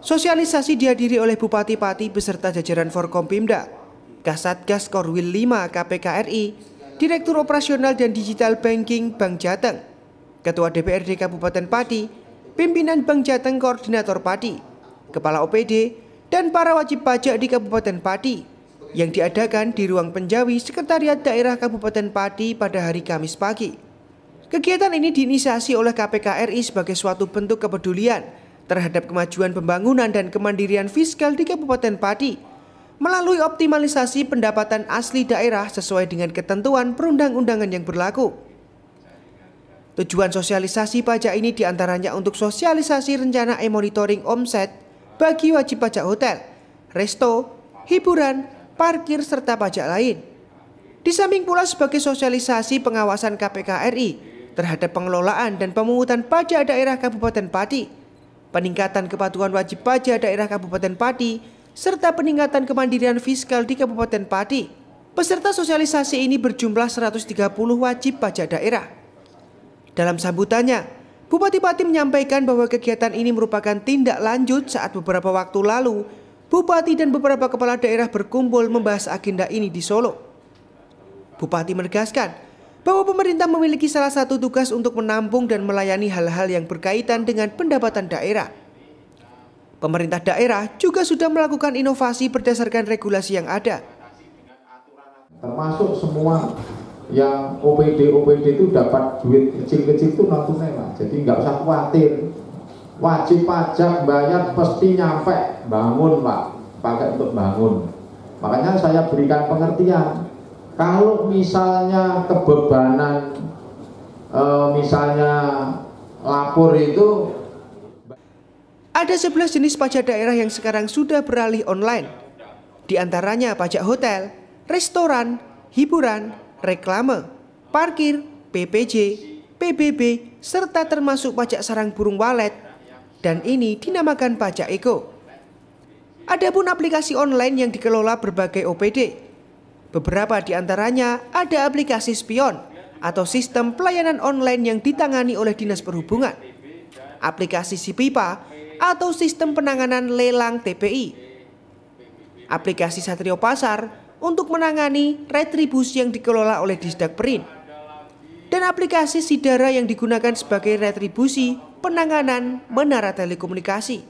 Sosialisasi dihadiri oleh Bupati Pati beserta jajaran Forkompimda, Kasatgas Korwil 5 KPKRI, Direktur Operasional dan Digital Banking Bank Jateng, Ketua DPRD Kabupaten Pati, Pimpinan Bank Jateng Koordinator Pati, Kepala OPD, dan para wajib pajak di Kabupaten Pati yang diadakan di Ruang Penjawi Sekretariat Daerah Kabupaten Pati pada hari Kamis pagi. Kegiatan ini diinisiasi oleh KPKRI sebagai suatu bentuk kepedulian terhadap kemajuan pembangunan dan kemandirian fiskal di Kabupaten Pati melalui optimalisasi pendapatan asli daerah sesuai dengan ketentuan perundang-undangan yang berlaku. Tujuan sosialisasi pajak ini diantaranya untuk sosialisasi rencana e-monitoring omset bagi wajib pajak hotel, resto, hiburan, parkir, serta pajak lain. Di samping pula sebagai sosialisasi pengawasan KPK RI terhadap pengelolaan dan pemungutan pajak daerah Kabupaten Pati peningkatan kepatuhan wajib pajak daerah Kabupaten Pati, serta peningkatan kemandirian fiskal di Kabupaten Pati. Peserta sosialisasi ini berjumlah 130 wajib pajak daerah. Dalam sambutannya, Bupati Pati menyampaikan bahwa kegiatan ini merupakan tindak lanjut saat beberapa waktu lalu Bupati dan beberapa kepala daerah berkumpul membahas agenda ini di Solo. Bupati menegaskan, bahwa pemerintah memiliki salah satu tugas untuk menampung dan melayani hal-hal yang berkaitan dengan pendapatan daerah. Pemerintah daerah juga sudah melakukan inovasi berdasarkan regulasi yang ada. Termasuk semua yang OPD OPD itu dapat duit kecil-kecil itu non nema. jadi nggak usah khawatir wajib pajak bayar pasti nyampe bangun pak pakai untuk bangun makanya saya berikan pengertian kalau misalnya kebebanan e, misalnya lapor itu ada 11 jenis pajak daerah yang sekarang sudah beralih online. Di antaranya pajak hotel, restoran, hiburan, reklame, parkir, PPJ, PBB, serta termasuk pajak sarang burung walet. Dan ini dinamakan pajak eko. Adapun aplikasi online yang dikelola berbagai OPD, Beberapa di antaranya ada aplikasi spion atau sistem pelayanan online yang ditangani oleh Dinas Perhubungan. Aplikasi Sipipa atau sistem penanganan lelang TPI. Aplikasi Satrio Pasar untuk menangani retribusi yang dikelola oleh Disdak Perin. Dan aplikasi Sidara yang digunakan sebagai retribusi penanganan menara telekomunikasi.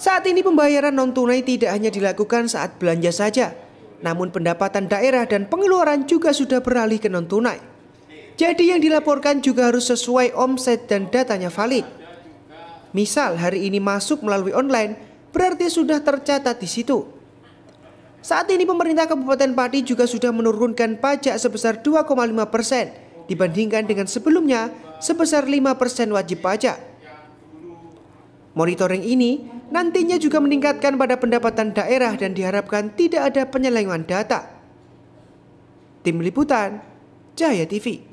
Saat ini pembayaran non tunai tidak hanya dilakukan saat belanja saja, namun pendapatan daerah dan pengeluaran juga sudah beralih ke non-tunai. Jadi yang dilaporkan juga harus sesuai omset dan datanya valid. Misal hari ini masuk melalui online, berarti sudah tercatat di situ. Saat ini pemerintah Kabupaten Pati juga sudah menurunkan pajak sebesar 2,5 persen dibandingkan dengan sebelumnya sebesar 5 persen wajib pajak. Monitoring ini nantinya juga meningkatkan pada pendapatan daerah dan diharapkan tidak ada penyelewengan data. Tim Liputan, Jaya TV.